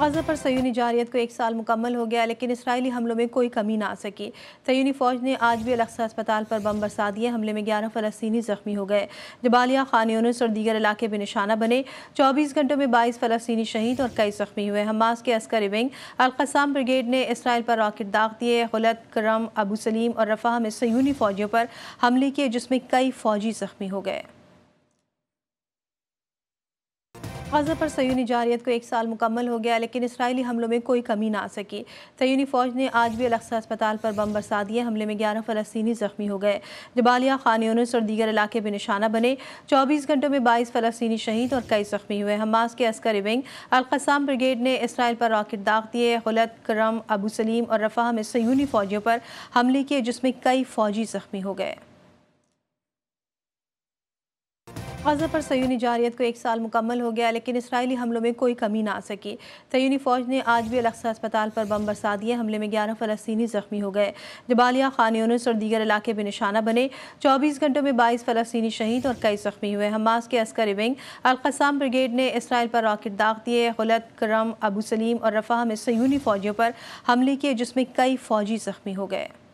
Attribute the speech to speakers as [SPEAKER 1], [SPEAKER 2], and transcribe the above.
[SPEAKER 1] गजा पर सयूनी जारियत को एक साल मुकम्मल हो गया लेकिन इसराइली हमलों में कोई कमी ना आ सकी सयूनी फ़ौज ने आज भी अलक्सा अस्पताल पर बम बरसा दिए हमले में ग्यारह फ़लस्तनी ज़ख्मी हो गए जबालिया खान और दीगर इलाके में निशाना बने चौबीस घंटों में बाईस फ़लस्तनी शहीद और कई ज़ख्मी हुए हमास के अस्कर विंग अलकसाम ब्रिगेड ने इसराइल पर रॉकेट दाग दिए गलत करम अबू सलीम और रफ़ा में सयूनी फ़ौजियों पर हमले किए जिसमें कई फ़ौजी ज़ख्मी हो गए गजा पर सयूनी जारियत को एक साल मुकम्मल हो गया लेकिन इसराइली हमलों में कोई कमी ना आ सकी सयूनी फ़ौज ने आज भी अलक्सा अस्पताल पर बम बरसा दिए हमले में ग्यारह फ़लस्तनी ज़ख्मी हो गए जबालिया खान और दीगर इलाके में निशाना बने चौबीस घंटों में बाईस फ़लस्तनी शहीद और कई ज़ख्मी हुए हमास के अस्कर विंग अलकसाम ब्रिगेड ने इसराइल पर रॉकेट दाग दिए गलत करम अबू सलीम और रफ़ा में सयूनी फ़ौजियों पर हमले किए जिसमें कई फ़ौजी ज़ख्मी हो गए गजा पर सयूनी जारियत को एक साल मुकम्मल हो गया लेकिन इसराइली हमलों में कोई कमी ना आ सकी सयूनी फ़ौज ने आज भी अलक्सा अस्पताल पर बम बरसा दिए हमले में ग्यारह फ़लस्तनी ज़ख्मी हो गए जबालिया खान और दीगर इलाके भी निशाना बने चौबीस घंटों में बाईस फ़लस्तनी शहीद और कई ज़ख्मी हुए हमास के अस्कर विंग अलकसाम ब्रिगेड ने इसराइल पर रॉकेट दाग दिए गलत करम अबू सलीम और रफ़ा में सयूनी फ़ौजियों पर हमले किए जिसमें कई फ़ौजी ज़ख्मी हो गए